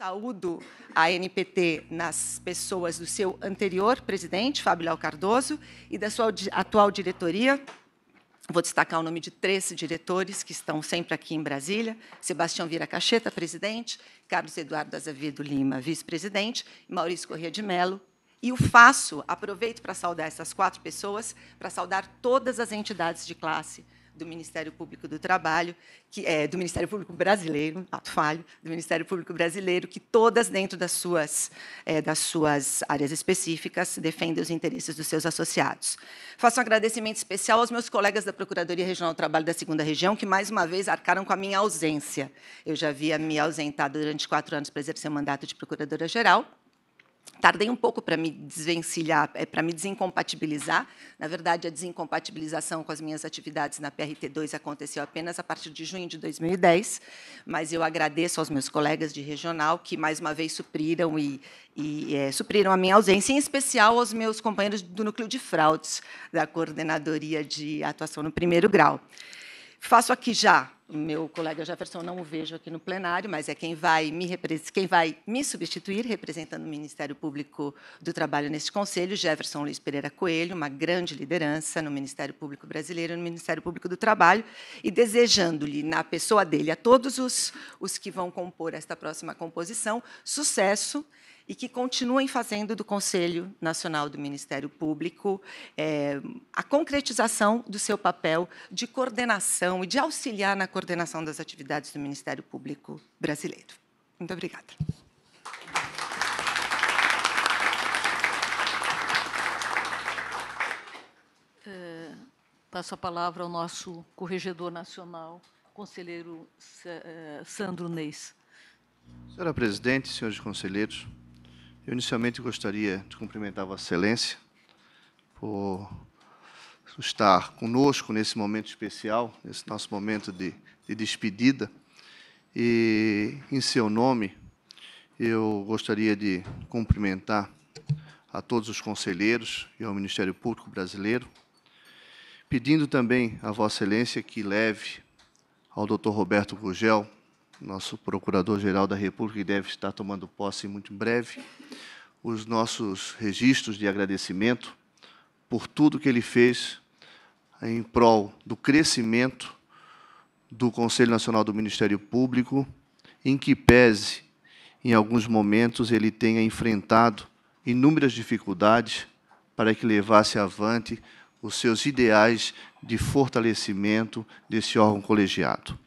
Saúdo a NPT nas pessoas do seu anterior presidente, Fábio Léo Cardoso, e da sua atual diretoria. Vou destacar o nome de três diretores que estão sempre aqui em Brasília: Sebastião Vira Cacheta, presidente, Carlos Eduardo Azevedo Lima, vice-presidente, e Maurício Corrêa de Mello, e o faço, aproveito para saudar essas quatro pessoas, para saudar todas as entidades de classe do Ministério Público do Trabalho, que é do Ministério Público Brasileiro, ato falho, do Ministério Público Brasileiro, que todas dentro das suas, é, das suas áreas específicas defendem os interesses dos seus associados. Faço um agradecimento especial aos meus colegas da Procuradoria Regional do Trabalho da Segunda Região, que mais uma vez arcaram com a minha ausência. Eu já havia me ausentado durante quatro anos para exercer o mandato de Procuradora-Geral Tardei um pouco para me desvencilhar, é, para me desincompatibilizar. Na verdade, a desincompatibilização com as minhas atividades na PRT2 aconteceu apenas a partir de junho de 2010, mas eu agradeço aos meus colegas de regional que, mais uma vez, supriram e, e é, supriram a minha ausência, em especial aos meus companheiros do Núcleo de Fraudes, da Coordenadoria de Atuação no Primeiro Grau. Faço aqui já meu colega Jefferson não o vejo aqui no plenário, mas é quem vai me, quem vai me substituir, representando o Ministério Público do Trabalho neste Conselho, Jefferson Luiz Pereira Coelho, uma grande liderança no Ministério Público Brasileiro e no Ministério Público do Trabalho, e desejando-lhe, na pessoa dele, a todos os, os que vão compor esta próxima composição, sucesso e que continuem fazendo do Conselho Nacional do Ministério Público é, a concretização do seu papel de coordenação e de auxiliar na coordenação das atividades do Ministério Público brasileiro. Muito obrigada. É, passo a palavra ao nosso corregedor nacional, conselheiro é, Sandro Neis. Senhora presidente, senhores conselheiros, eu inicialmente gostaria de cumprimentar Vossa Excelência por estar conosco nesse momento especial, nesse nosso momento de, de despedida. E, em seu nome, eu gostaria de cumprimentar a todos os conselheiros e ao Ministério Público Brasileiro, pedindo também a Vossa Excelência que leve ao Dr. Roberto Gugel nosso Procurador-Geral da República, que deve estar tomando posse muito em breve, os nossos registros de agradecimento por tudo que ele fez em prol do crescimento do Conselho Nacional do Ministério Público, em que pese, em alguns momentos, ele tenha enfrentado inúmeras dificuldades para que levasse avante os seus ideais de fortalecimento desse órgão colegiado.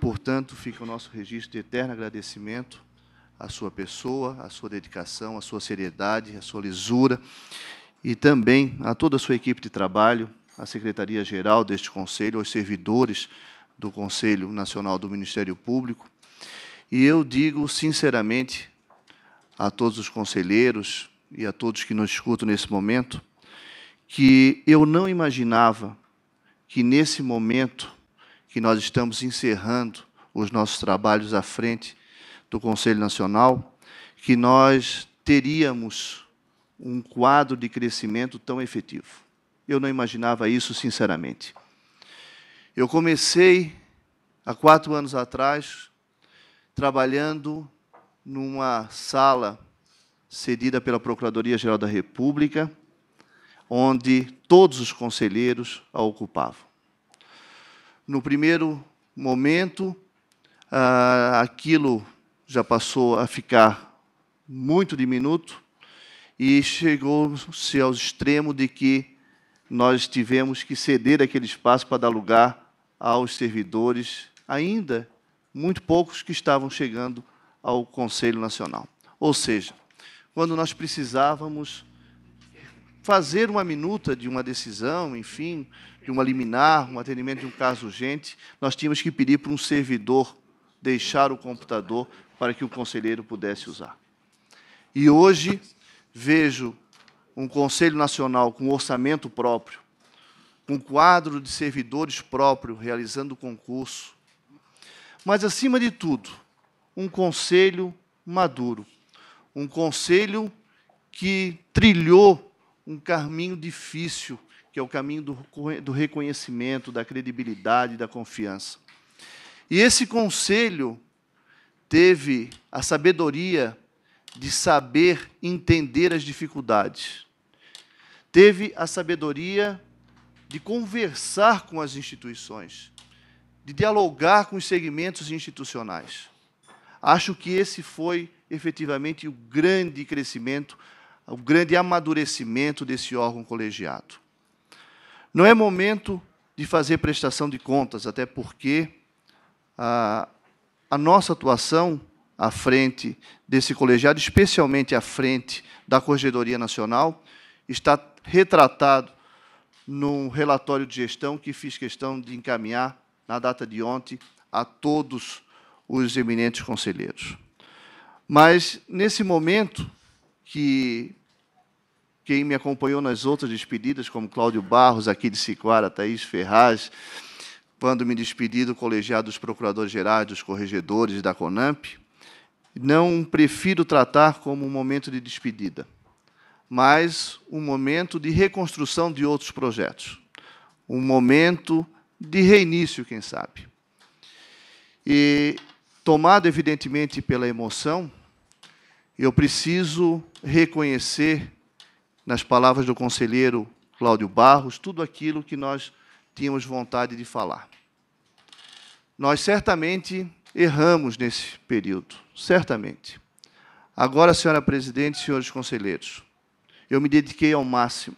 Portanto, fica o nosso registro de eterno agradecimento à sua pessoa, à sua dedicação, à sua seriedade, à sua lisura e também a toda a sua equipe de trabalho, à Secretaria-Geral deste Conselho, aos servidores do Conselho Nacional do Ministério Público. E eu digo sinceramente a todos os conselheiros e a todos que nos escutam nesse momento que eu não imaginava que nesse momento que nós estamos encerrando os nossos trabalhos à frente do Conselho Nacional, que nós teríamos um quadro de crescimento tão efetivo. Eu não imaginava isso, sinceramente. Eu comecei há quatro anos atrás trabalhando numa sala cedida pela Procuradoria-Geral da República, onde todos os conselheiros a ocupavam no primeiro momento, ah, aquilo já passou a ficar muito diminuto e chegou-se ao extremo de que nós tivemos que ceder aquele espaço para dar lugar aos servidores, ainda muito poucos que estavam chegando ao Conselho Nacional. Ou seja, quando nós precisávamos fazer uma minuta de uma decisão, enfim, de uma liminar, um atendimento de um caso urgente, nós tínhamos que pedir para um servidor deixar o computador para que o conselheiro pudesse usar. E hoje vejo um Conselho Nacional com orçamento próprio, com quadro de servidores próprio realizando concurso, mas, acima de tudo, um conselho maduro, um conselho que trilhou um caminho difícil, que é o caminho do, do reconhecimento, da credibilidade, da confiança. E esse conselho teve a sabedoria de saber entender as dificuldades, teve a sabedoria de conversar com as instituições, de dialogar com os segmentos institucionais. Acho que esse foi efetivamente o grande crescimento o grande amadurecimento desse órgão colegiado. Não é momento de fazer prestação de contas, até porque a, a nossa atuação à frente desse colegiado, especialmente à frente da Corregedoria Nacional, está retratado num relatório de gestão que fiz questão de encaminhar na data de ontem a todos os eminentes conselheiros. Mas, nesse momento que quem me acompanhou nas outras despedidas, como Cláudio Barros, aqui de Siquara, Thaís Ferraz, quando me despedi do colegiado dos procuradores gerais, dos corregedores da CONAMP, não prefiro tratar como um momento de despedida, mas um momento de reconstrução de outros projetos, um momento de reinício, quem sabe. E, tomado evidentemente pela emoção, eu preciso reconhecer nas palavras do conselheiro Cláudio Barros, tudo aquilo que nós tínhamos vontade de falar. Nós certamente erramos nesse período, certamente. Agora, senhora presidente senhores conselheiros, eu me dediquei ao máximo.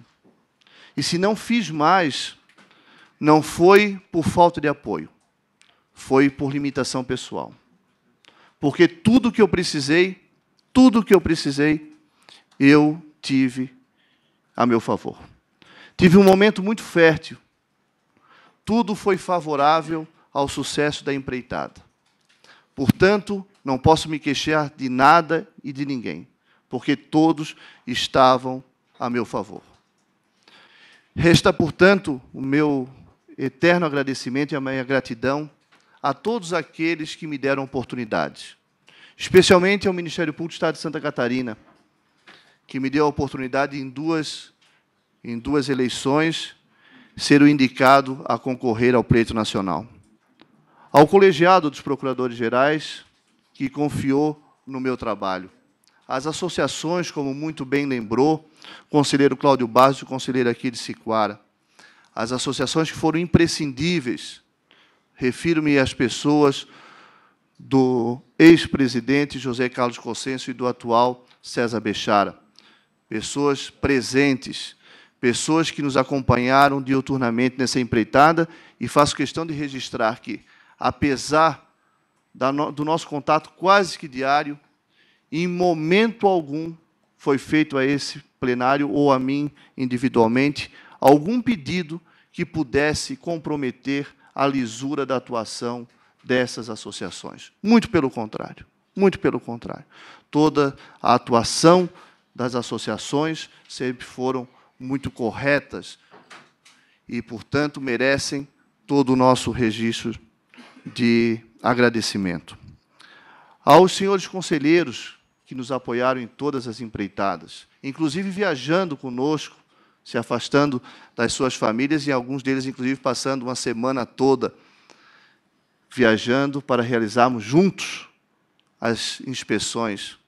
E se não fiz mais, não foi por falta de apoio, foi por limitação pessoal. Porque tudo que eu precisei, tudo que eu precisei, eu tive a meu favor. Tive um momento muito fértil. Tudo foi favorável ao sucesso da empreitada. Portanto, não posso me queixar de nada e de ninguém, porque todos estavam a meu favor. Resta, portanto, o meu eterno agradecimento e a minha gratidão a todos aqueles que me deram oportunidades, especialmente ao Ministério Público do Estado de Santa Catarina que me deu a oportunidade em duas, em duas eleições ser o indicado a concorrer ao pleito nacional. Ao colegiado dos procuradores gerais, que confiou no meu trabalho. As associações, como muito bem lembrou conselheiro Cláudio Barros e conselheiro aqui de Siquara, as associações que foram imprescindíveis, refiro-me às pessoas do ex-presidente José Carlos Consenso e do atual César Bechara pessoas presentes, pessoas que nos acompanharam diuturnamente nessa empreitada, e faço questão de registrar que, apesar do nosso contato quase que diário, em momento algum foi feito a esse plenário ou a mim individualmente algum pedido que pudesse comprometer a lisura da atuação dessas associações. Muito pelo contrário, muito pelo contrário. Toda a atuação das associações sempre foram muito corretas e, portanto, merecem todo o nosso registro de agradecimento. Aos senhores conselheiros que nos apoiaram em todas as empreitadas, inclusive viajando conosco, se afastando das suas famílias e alguns deles, inclusive, passando uma semana toda viajando para realizarmos juntos as inspeções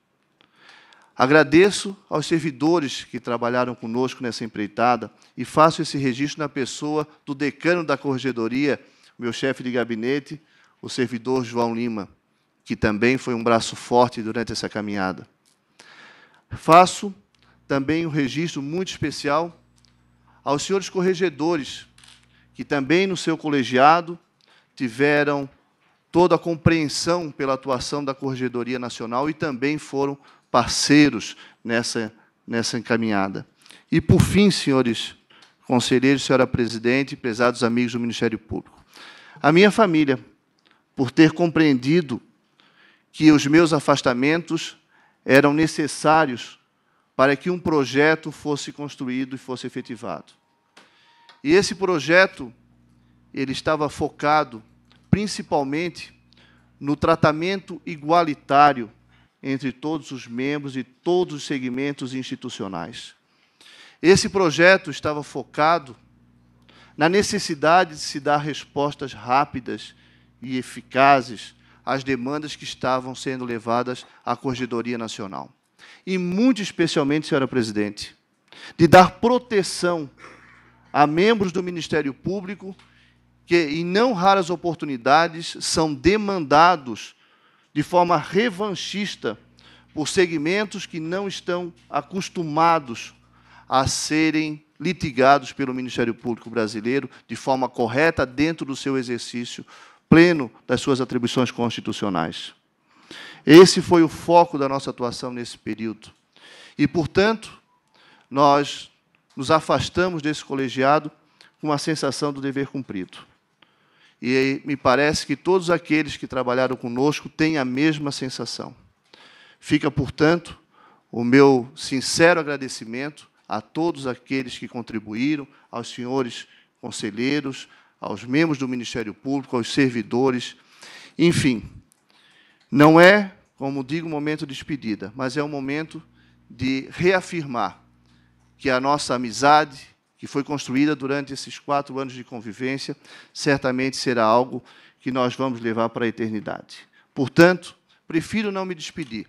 Agradeço aos servidores que trabalharam conosco nessa empreitada e faço esse registro na pessoa do decano da corregedoria, meu chefe de gabinete, o servidor João Lima, que também foi um braço forte durante essa caminhada. Faço também um registro muito especial aos senhores corregedores, que também no seu colegiado tiveram toda a compreensão pela atuação da Corregedoria Nacional e também foram parceiros nessa, nessa encaminhada. E, por fim, senhores conselheiros, senhora presidente, prezados amigos do Ministério Público, a minha família, por ter compreendido que os meus afastamentos eram necessários para que um projeto fosse construído e fosse efetivado. E esse projeto ele estava focado principalmente no tratamento igualitário entre todos os membros e todos os segmentos institucionais. Esse projeto estava focado na necessidade de se dar respostas rápidas e eficazes às demandas que estavam sendo levadas à Corregedoria Nacional. E muito especialmente, senhora presidente, de dar proteção a membros do Ministério Público que, em não raras oportunidades, são demandados de forma revanchista por segmentos que não estão acostumados a serem litigados pelo Ministério Público Brasileiro de forma correta, dentro do seu exercício pleno das suas atribuições constitucionais. Esse foi o foco da nossa atuação nesse período. E, portanto, nós nos afastamos desse colegiado com a sensação do dever cumprido. E me parece que todos aqueles que trabalharam conosco têm a mesma sensação. Fica, portanto, o meu sincero agradecimento a todos aqueles que contribuíram, aos senhores conselheiros, aos membros do Ministério Público, aos servidores. Enfim, não é, como digo, um momento de despedida, mas é um momento de reafirmar que a nossa amizade, que foi construída durante esses quatro anos de convivência, certamente será algo que nós vamos levar para a eternidade. Portanto, prefiro não me despedir,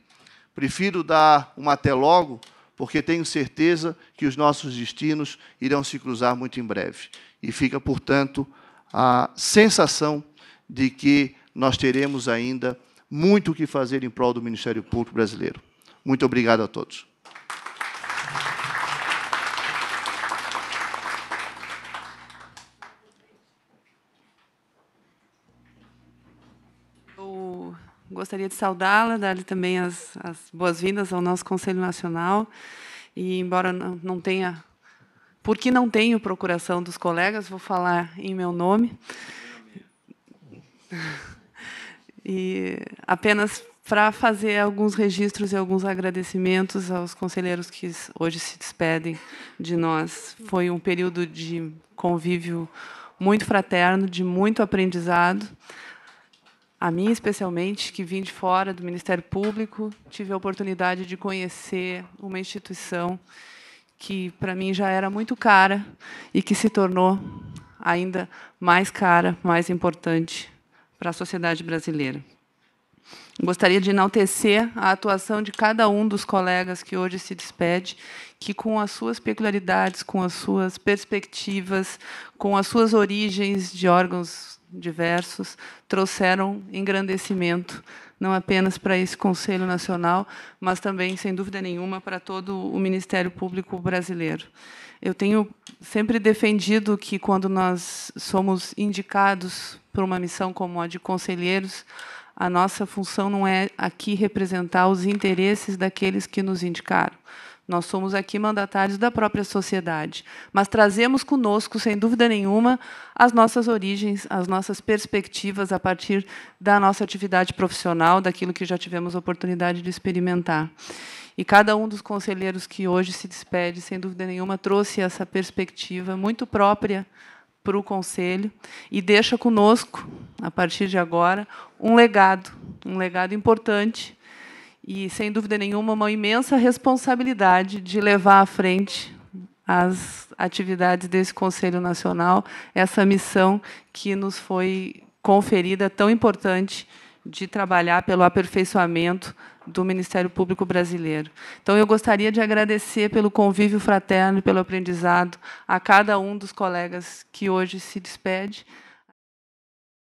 prefiro dar um até logo, porque tenho certeza que os nossos destinos irão se cruzar muito em breve. E fica, portanto, a sensação de que nós teremos ainda muito o que fazer em prol do Ministério Público Brasileiro. Muito obrigado a todos. gostaria de saudá-la, dar-lhe também as, as boas-vindas ao nosso Conselho Nacional. E, embora não tenha, porque não tenho procuração dos colegas, vou falar em meu nome. E apenas para fazer alguns registros e alguns agradecimentos aos conselheiros que hoje se despedem de nós. Foi um período de convívio muito fraterno, de muito aprendizado. A mim, especialmente, que vim de fora do Ministério Público, tive a oportunidade de conhecer uma instituição que, para mim, já era muito cara e que se tornou ainda mais cara, mais importante para a sociedade brasileira. Gostaria de enaltecer a atuação de cada um dos colegas que hoje se despede, que com as suas peculiaridades, com as suas perspectivas, com as suas origens de órgãos diversos, trouxeram engrandecimento não apenas para esse Conselho Nacional, mas também, sem dúvida nenhuma, para todo o Ministério Público brasileiro. Eu tenho sempre defendido que, quando nós somos indicados por uma missão como a de conselheiros, a nossa função não é aqui representar os interesses daqueles que nos indicaram. Nós somos aqui mandatários da própria sociedade, mas trazemos conosco, sem dúvida nenhuma, as nossas origens, as nossas perspectivas a partir da nossa atividade profissional, daquilo que já tivemos oportunidade de experimentar. E cada um dos conselheiros que hoje se despede, sem dúvida nenhuma, trouxe essa perspectiva muito própria para o Conselho e deixa conosco, a partir de agora, um legado, um legado importante e, sem dúvida nenhuma, uma imensa responsabilidade de levar à frente as atividades desse Conselho Nacional, essa missão que nos foi conferida tão importante de trabalhar pelo aperfeiçoamento do Ministério Público Brasileiro. Então, eu gostaria de agradecer pelo convívio fraterno e pelo aprendizado a cada um dos colegas que hoje se despede,